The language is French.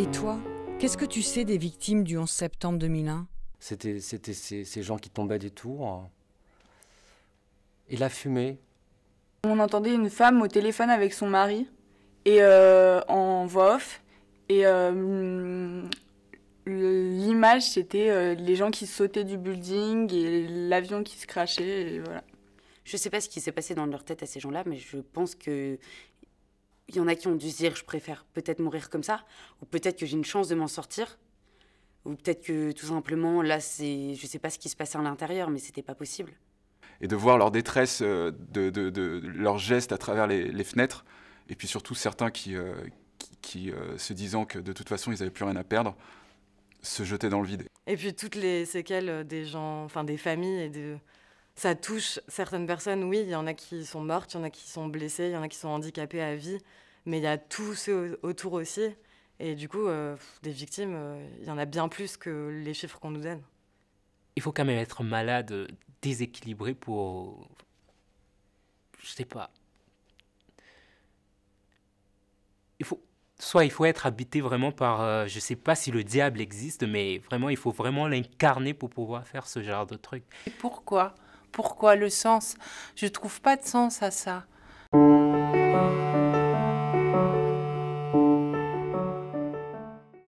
Et toi, qu'est-ce que tu sais des victimes du 11 septembre 2001 C'était ces, ces gens qui tombaient des tours. Et la fumée. On entendait une femme au téléphone avec son mari et euh, en voix off. Et euh, l'image, c'était euh, les gens qui sautaient du building et l'avion qui se crachait. Je ne sais pas ce qui s'est passé dans leur tête à ces gens-là, mais je pense que... Il y en a qui ont dû se dire je préfère peut-être mourir comme ça, ou peut-être que j'ai une chance de m'en sortir, ou peut-être que tout simplement là, c'est, je sais pas ce qui se passait à l'intérieur, mais c'était pas possible. Et de voir leur détresse, euh, de, de, leurs gestes à travers les, fenêtres, et puis surtout certains qui, euh, qui, euh, se disant que de toute façon ils n'avaient plus rien à perdre, se jetaient dans le vide. Et puis toutes les séquelles des gens, enfin des familles et de ça touche certaines personnes, oui, il y en a qui sont mortes, il y en a qui sont blessées, il y en a qui sont handicapées à vie mais il y a tout ce autour aussi. Et du coup, euh, des victimes, euh, il y en a bien plus que les chiffres qu'on nous donne. Il faut quand même être malade, euh, déséquilibré pour. Je sais pas. Il faut. Soit il faut être habité vraiment par. Je je sais pas si le diable existe, mais vraiment, il faut vraiment l'incarner pour pouvoir faire ce genre de truc. pourquoi Pourquoi le sens Je trouve pas de sens à ça.